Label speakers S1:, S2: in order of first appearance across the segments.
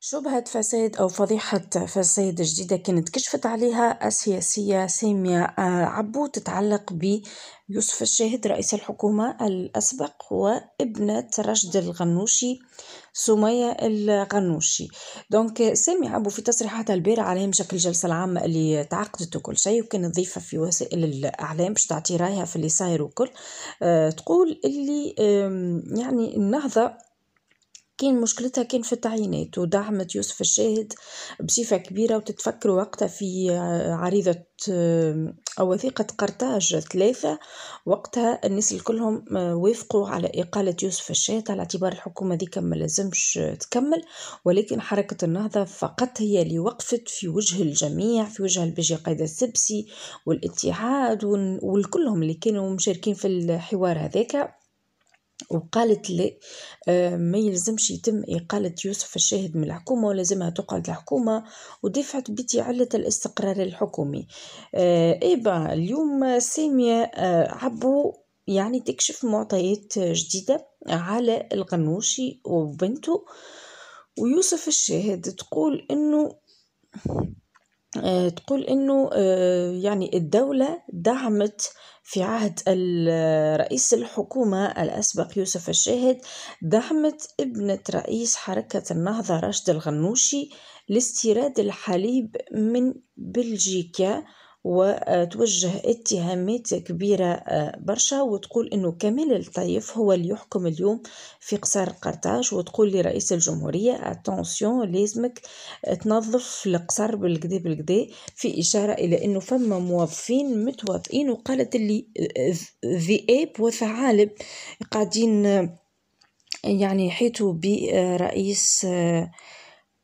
S1: شبهة فساد أو فضيحة فساد جديدة كانت كشفت عليها السياسية سامية آه، عبو تتعلق بيوسف الشاهد رئيس الحكومة الأسبق وابنة رشد الغنوشي سمية الغنوشي دونك سامية عبو في تصريحاتها البارعة على هامش الجلسة العامة اللي تعقدت وكل شيء وكانت ضيفة في وسائل الإعلام باش تعطي رايها في اللي صاير وكل أه تقول اللي يعني النهضة كان مشكلتها كان في التعيينات ودعمت يوسف الشاهد بصفة كبيرة وتتفكر وقتها في آه، عريضة آه، أو وثيقة قرطاج ثلاثة وقتها الناس الكلهم آه، وافقوا على إقالة يوسف الشاهد على اعتبار الحكومة دي كان لازمش تكمل ولكن حركة النهضة فقط هي اللي وقفت في وجه الجميع في وجه البيجي قيد السبسي والاتحاد والكلهم اللي كانوا مشاركين في الحوار هذاك وقالت لي آه، ما يلزمش يتم إقالة يوسف الشاهد من الحكومة ولازمها تقعد الحكومة ودفعت بيتي علة الاستقرار الحكومي آه، إيبا اليوم سامية آه، عبو يعني تكشف معطيات جديدة على الغنوشي وبنته ويوسف الشاهد تقول انه آه، تقول انه آه، يعني الدولة دعمت في عهد رئيس الحكومة الأسبق يوسف الشاهد دعمت ابنة رئيس حركة النهضة راشد الغنوشي لاستيراد الحليب من بلجيكا وتوجه اتهامات كبيرة آه، برشا وتقول أنه كمال الطيف هو اللي يحكم اليوم في قصر قرطاج وتقول لرئيس الجمهورية اتنسيون لازمك تنظف القصر بالكدا بالكدا في إشارة إلى أنه فما موظفين متواطئين وقالت اللي آه، ذئاب وثعالب قاعدين آه، يعني حيتوا برئيس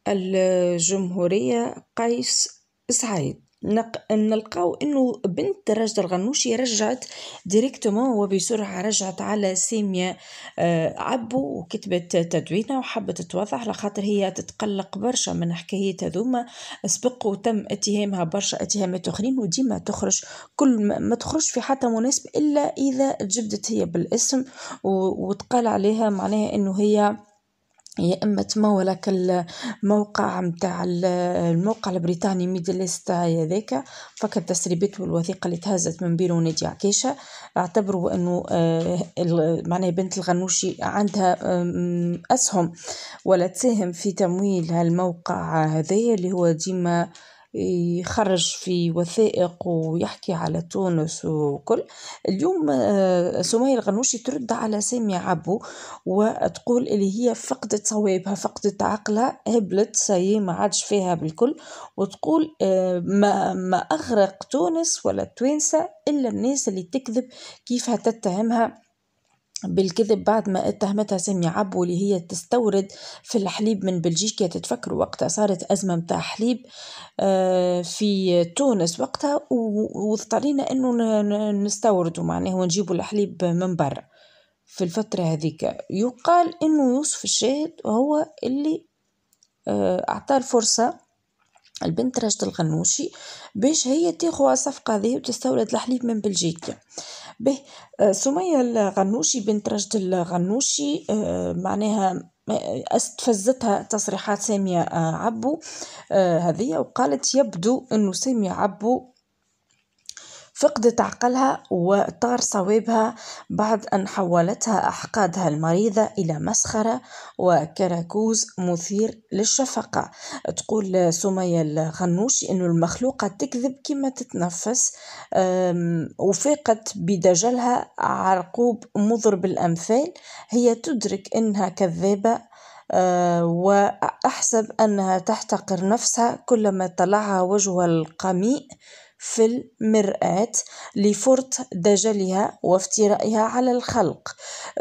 S1: الجمهورية قيس سعيد نق... نلقاو انه بنت رجد الغنوشي رجعت ديريكتومون وبسرعه رجعت على ساميه آه، عبو وكتبت تدوينه وحبت توضح لخاطر هي تتقلق برشا من حكايات هذوما سبق وتم اتهامها برشا اتهامات اخرين وديما تخرج كل ما, ما تخرج في حتى مناسب الا اذا جبدت هي بالاسم و... وتقال عليها معناها انه هي يا اما تما ولاك الموقع متاع الموقع البريطاني ميدل ستاي هذاك فك التسريبات والوثيقه اللي تهزت من بيرو نادي عكاشه اعتبروا انه آه، معناها بنت الغنوشي عندها آه، اسهم ولا تساهم في تمويل هالموقع هذايا اللي هو ديما يخرج في وثائق ويحكي على تونس وكل اليوم آه، سمية الغنوشي ترد على سامي عبو وتقول اللي هي فقدت صوابها فقدت عقلها هبلت سي ما عادش فيها بالكل وتقول آه، ما, ما أغرق تونس ولا التوانسة إلا الناس اللي تكذب كيفها تتهمها بالكذب بعد ما اتهمتها سامي عبو اللي هي تستورد في الحليب من بلجيكا تتفكروا وقتها صارت أزمة متاع حليب آه، في تونس وقتها واضطرينا أنه نستورد معناه ونجيبوا الحليب من برا في الفترة هذيك يقال أنه يوسف الشاهد هو اللي آه، أعطاه الفرصة البنت رشد الغنوشي باش هي تاخو الصفقة هذه وتستورد الحليب من بلجيكا به آه، سمية الغنوشي بنت رشد الغنوشي آه، معناها استفزتها تصريحات سامية آه، عبو هذه وقالت يبدو أنه سامية عبو فقدت عقلها وطار صوابها بعد أن حولتها أحقادها المريضة إلى مسخرة وكراكوز مثير للشفقة تقول سمية الغنوشي أن المخلوقة تكذب كما تتنفس وفاقت بدجلها عرقوب مضرب الأمثال هي تدرك أنها كذابة آه، وأحسب أنها تحتقر نفسها كلما طلعها وجهها القميء في المرآة لفرط دجلها وافترائها على الخلق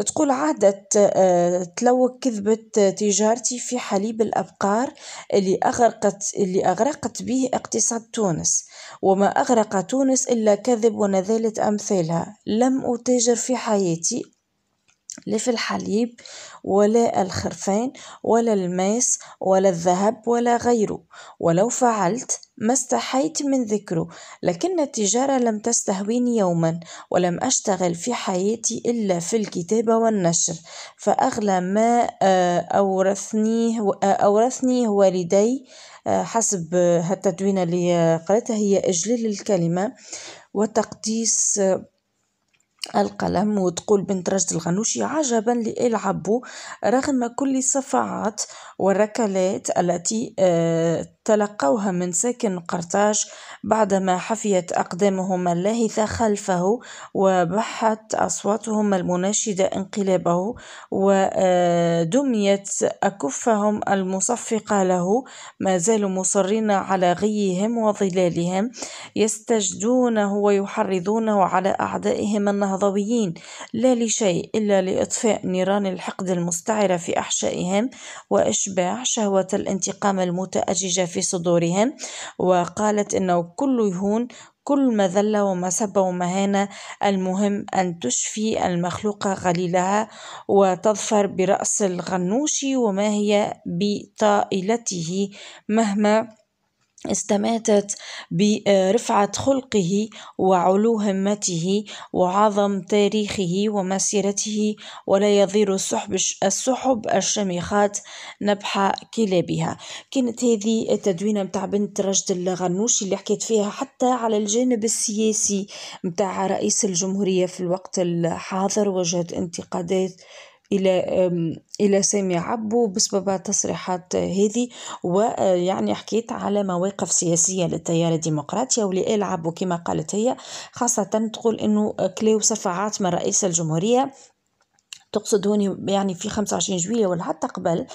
S1: تقول عادت آه، تلوك كذبة تجارتي في حليب الأبقار اللي أغرقت اللي أغرقت به اقتصاد تونس وما أغرق تونس إلا كذب ونذالة أمثالها لم أتاجر في حياتي لا في الحليب ولا الخرفان ولا الماس ولا الذهب ولا غيره ولو فعلت ما استحيت من ذكره لكن التجارة لم تستهويني يوما ولم أشتغل في حياتي إلا في الكتابة والنشر فأغلى ما آه، أورثنيه أورثني والدي آه، حسب هالتدوينة اللي قرأتها هي إجلال الكلمة وتقديس القلم وتقول بنت رشد الغنوشي عجبا لإلعبه رغم كل الصفاعات والركلات التي آه، تلقوها من ساكن قرطاج بعدما حفيت أقدامهم اللاهثة خلفه وبحت أصواتهم المناشدة انقلابه ودميت آه، أكفهم المصفقة له ما زالوا مصرين على غيهم وظلالهم يستجدونه ويحرضونه على أعدائهم النهضة العضويين لا لشيء إلا لإطفاء نيران الحقد المستعرة في أحشائهم وإشباع شهوة الانتقام المتأججة في صدورهم وقالت إنه كل يهون كل مذلة ومسبة ومهانة المهم أن تشفي المخلوقة غليلها وتظفر برأس الغنوش وما هي بطائلته مهما استماتت برفعة خلقه وعلو همته وعظم تاريخه ومسيرته ولا يضير السحب السحب الشامخات نبح كلابها كانت هذه التدوينة متاع بنت رشد الغنوشي اللي حكيت فيها حتى على الجانب السياسي متاع رئيس الجمهورية في الوقت الحاضر وجهت انتقادات إلى إلى سامي عبو بسبب التصريحات هذه ويعني حكيت على مواقف سياسية للتيار الديمقراطي ولآل عبو كما قالت هي خاصة تقول أنه كلاو صفعات من رئيس الجمهورية تقصد هوني يعني في 25 جويلية ولا حتى قبل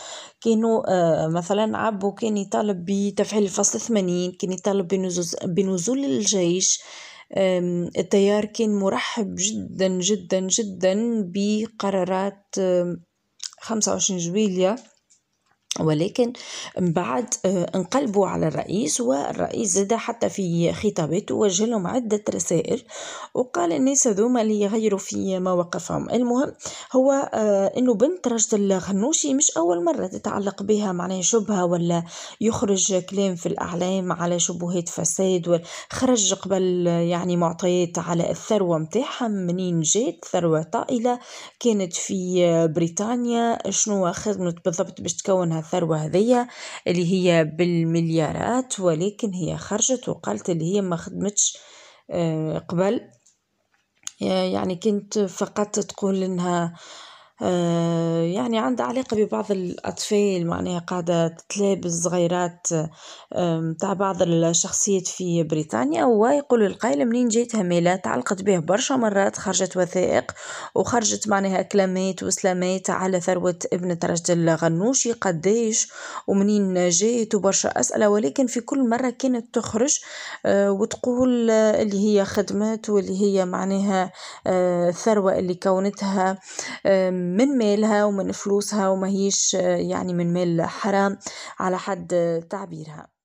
S1: كانوا آه، مثلا عبو كان يطالب بتفعيل الفصل 80 كان يطالب بنزول الجيش التيار كان مرحب جدا جدا جدا بقرارات خمسة وعشرين جويلية ولكن بعد آه، انقلبوا على الرئيس والرئيس زاد حتى في خطاباته وجه لهم عدة رسائل وقال الناس هذوما اللي يغيروا في مواقفهم المهم هو آه، انه بنت رشد الغنوشي مش اول مرة تتعلق بها معناها شبهة ولا يخرج كلام في الاعلام على شبهات فساد خرج قبل يعني معطيات على الثروة متاعها منين جات ثروة طائلة كانت في آه، بريطانيا شنو خدمت بالضبط باش تكونها الثروة هذية اللي هي بالمليارات ولكن هي خرجت وقالت اللي هي ما خدمتش آه، قبل آه، يعني كنت فقط تقول انها آه، يعني عندها علاقة ببعض الأطفال معناها قاعدة تتلابس صغيرات متاع بعض الشخصيات في بريطانيا ويقول القائل منين جاتها ميلا تعلقت به برشا مرات خرجت وثائق وخرجت معناها كلامات وسلامات على ثروة ابنة رجل غنوشي قديش ومنين جات وبرشا أسئلة ولكن في كل مرة كانت تخرج آه، وتقول اللي هي خدمات واللي هي معناها آه، الثروة اللي كونتها من مالها ومن فلوسها وما هيش يعني من مال حرام على حد تعبيرها